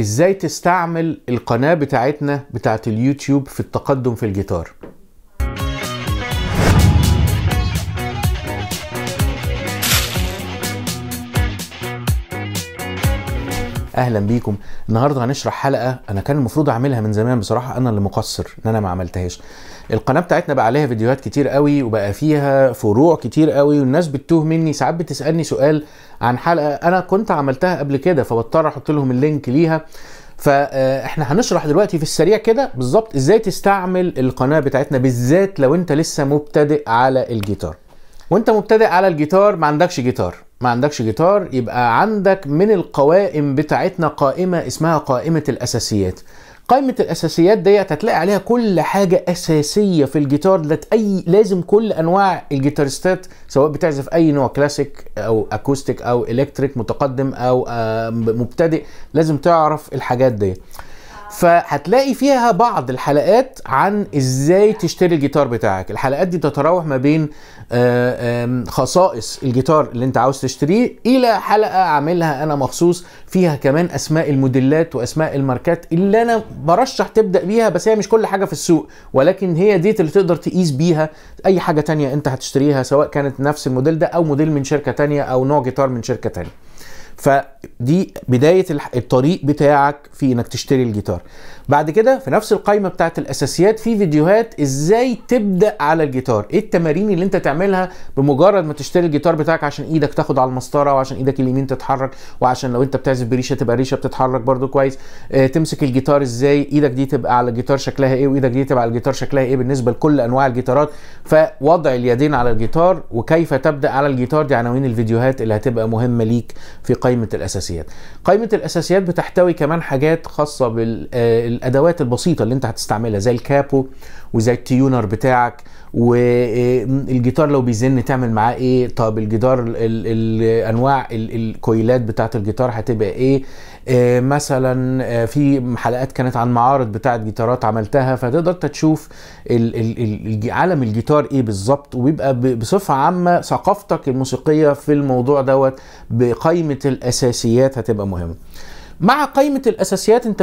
ازاي تستعمل القناة بتاعتنا بتاعت اليوتيوب في التقدم في الجيتار اهلا بيكم النهارده هنشرح حلقه انا كان المفروض اعملها من زمان بصراحه انا اللي مقصر ان انا ما عملتهاش القناه بتاعتنا بقى عليها فيديوهات كتير قوي وبقى فيها فروع كتير قوي والناس بتتوه مني ساعات بتسالني سؤال عن حلقه انا كنت عملتها قبل كده فبضطر احط لهم اللينك ليها فاحنا آه، هنشرح دلوقتي في السريع كده بالظبط ازاي تستعمل القناه بتاعتنا بالذات لو انت لسه مبتدئ على الجيتار وانت مبتدئ على الجيتار ما عندكش جيتار ما عندكش جيتار يبقى عندك من القوائم بتاعتنا قائمة اسمها قائمة الأساسيات قائمة الأساسيات ديت هتلاقي عليها كل حاجة أساسية في الجيتار ده أي لازم كل أنواع الجيتارستات سواء بتعزف أي نوع كلاسيك أو أكوستيك أو إلكتريك متقدم أو آه، مبتدئ لازم تعرف الحاجات ديت فهتلاقي فيها بعض الحلقات عن ازاي تشتري الجيتار بتاعك الحلقات دي تتراوح ما بين آه، خصائص الجيتار اللي انت عاوز تشتريه الى حلقه عاملها انا مخصوص فيها كمان اسماء الموديلات واسماء الماركات اللي انا برشح تبدا بيها بس هي مش كل حاجه في السوق ولكن هي ديت اللي تقدر تقيس بيها اي حاجه تانية انت هتشتريها سواء كانت نفس الموديل ده او موديل من شركه تانية او نوع جيتار من شركه تانية فدي بدايه الطريق بتاعك في انك تشتري الجيتار بعد كده في نفس القائمه بتاعت الاساسيات في فيديوهات ازاي تبدا على الجيتار ايه التمارين اللي انت تعملها بمجرد ما تشتري الجيتار بتاعك عشان ايدك تاخد على المسطره وعشان ايدك اليمين تتحرك وعشان لو انت بتعزف بريشه تبقى ريشه بتتحرك برضو كويس اه تمسك الجيتار ازاي ايدك دي تبقى على الجيتار شكلها ايه وايدك دي تبقى على الجيتار شكلها ايه بالنسبه لكل انواع الجيتارات فوضع اليدين على الجيتار وكيف تبدا على الجيتار دي عناوين الفيديوهات اللي هتبقى مهمه ليك في قائمة قائمة الأساسيات قائمة الأساسيات بتحتوي كمان حاجات خاصة بالأدوات آه، البسيطة اللي انت هتستعملها زي الكابو وزي التيونر بتاعك والجيتار آه، لو بيزن تعمل معاه ايه طب الجيتار الانواع الكويلات بتاعه الجيتار هتبقى ايه آه، مثلا آه، في حلقات كانت عن معارض بتاعه جيتارات عملتها فتقدر تشوف عالم الجيتار ايه بالظبط ويبقى بصفه عامه ثقافتك الموسيقيه في الموضوع دوت بقائمه الاساسيات هتبقى مهمه مع قائمه الاساسيات انت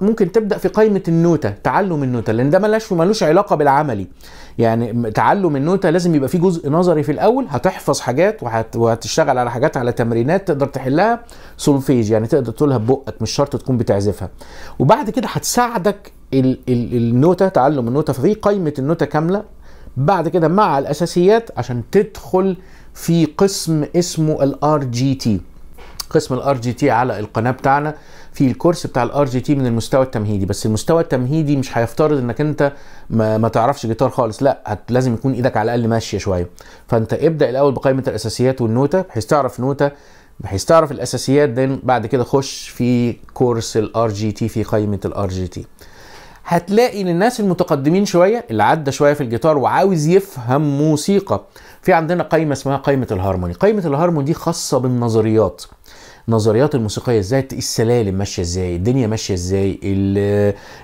ممكن تبدا في قائمه النوته تعلم النوته لان ده ملاش ملوش علاقه بالعملي يعني تعلم النوته لازم يبقى فيه جزء نظري في الاول هتحفظ حاجات وهتشتغل على حاجات على تمرينات تقدر تحلها سولفيج يعني تقدر تقولها ببقك مش شرط تكون بتعزفها وبعد كده هتساعدك ال... ال... النوته تعلم النوته ففي قائمه النوته كامله بعد كده مع الاساسيات عشان تدخل في قسم اسمه الار جي تي قسم الار جي تي على القناه بتاعنا في الكورس بتاع الار جي تي من المستوى التمهيدي بس المستوى التمهيدي مش هيفترض انك انت ما, ما تعرفش جيتار خالص لا هت لازم يكون ايدك على الاقل ماشيه شويه فانت ابدا الاول بقائمه الاساسيات والنوته بحيث تعرف نوته بحيث تعرف الاساسيات بعد كده خش في كورس الار جي تي في قائمه الار جي تي هتلاقي للناس المتقدمين شويه اللي عدى شويه في الجيتار وعاوز يفهم موسيقى في عندنا قائمه اسمها قائمه الهارموني قائمه الهارموني دي خاصه بالنظريات النظريات الموسيقيه ازاي السلالم ماشيه ازاي الدنيا ماشيه ازاي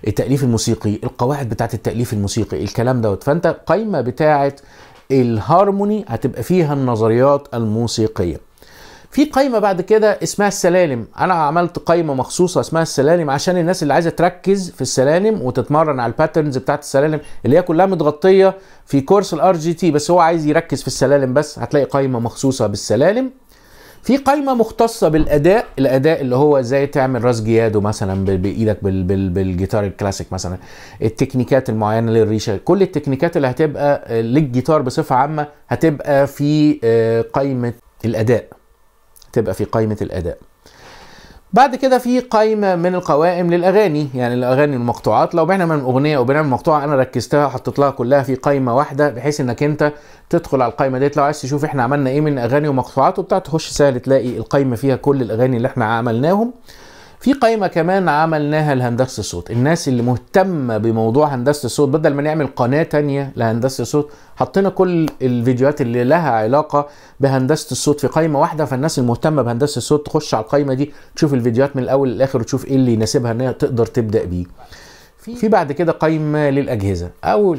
التاليف الموسيقي القواعد بتاعه التاليف الموسيقي الكلام دوت فانت قائمه بتاعه الهارموني هتبقى فيها النظريات الموسيقيه في قايمه بعد كده اسمها السلالم انا عملت قايمه مخصوصه اسمها السلالم عشان الناس اللي عايزه تركز في السلالم وتتمرن على الباترنز بتاعت السلالم اللي هي كلها متغطيه في كورس الار جي تي بس هو عايز يركز في السلالم بس هتلاقي قايمه مخصوصه بالسلالم في قايمة مختصة بالأداء، الأداء اللي هو ازاي تعمل راس جيادو مثلا بإيدك بالجيتار الكلاسيك مثلا، التكنيكات المعينة للريشة، كل التكنيكات اللي هتبقى للجيتار بصفة عامة هتبقى في آه، قايمة الأداء. تبقى في قائمه الاداء بعد كده في قائمه من القوائم للاغاني يعني الاغاني المقطوعات لو بعنا من اغنيه او بنعمل من مقطوعه انا ركزتها حطيت لها كلها في قائمه واحده بحيث انك انت تدخل على القائمه ديت لو عايز تشوف احنا عملنا ايه من اغاني ومقطوعات وبتاع تخش سهل تلاقي القائمه فيها كل الاغاني اللي احنا عملناهم في قائمه كمان عملناها لهندسه الصوت الناس اللي مهتمه بموضوع هندسه الصوت بدل ما نعمل قناه تانية لهندسه الصوت حطينا كل الفيديوهات اللي لها علاقه بهندسه الصوت في قائمه واحده فالناس المهتمه بهندسه الصوت تخش على القائمه دي تشوف الفيديوهات من الاول للاخر وتشوف ايه اللي يناسبها انها تقدر تبدا بيه في بعد كده قايمه للاجهزه او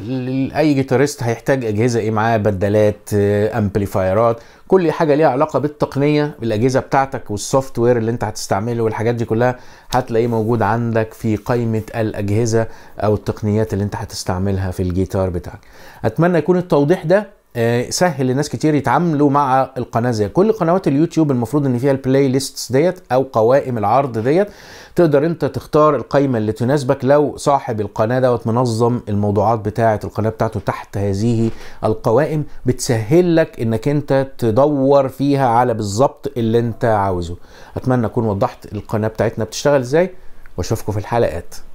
اي جيتاريست هيحتاج اجهزه ايه معاه بدلات امبليفايرات آه، كل حاجه ليها علاقه بالتقنيه بالاجهزه بتاعتك والسوفت وير اللي انت هتستعمله والحاجات دي كلها هتلاقيه موجود عندك في قائمه الاجهزه او التقنيات اللي انت هتستعملها في الجيتار بتاعك اتمنى يكون التوضيح ده آه، سهل لناس كتير يتعاملوا مع القناه زي كل قنوات اليوتيوب المفروض ان فيها البلاي ليستس ديت او قوائم العرض ديت تقدر انت تختار القائمه اللي تناسبك لو صاحب القناه دوت منظم الموضوعات بتاعه القناه بتاعته تحت هذه القوائم بتسهل لك انك انت تدور فيها على بالظبط اللي انت عاوزه اتمنى اكون وضحت القناه بتاعتنا بتشتغل ازاي واشوفكم في الحلقات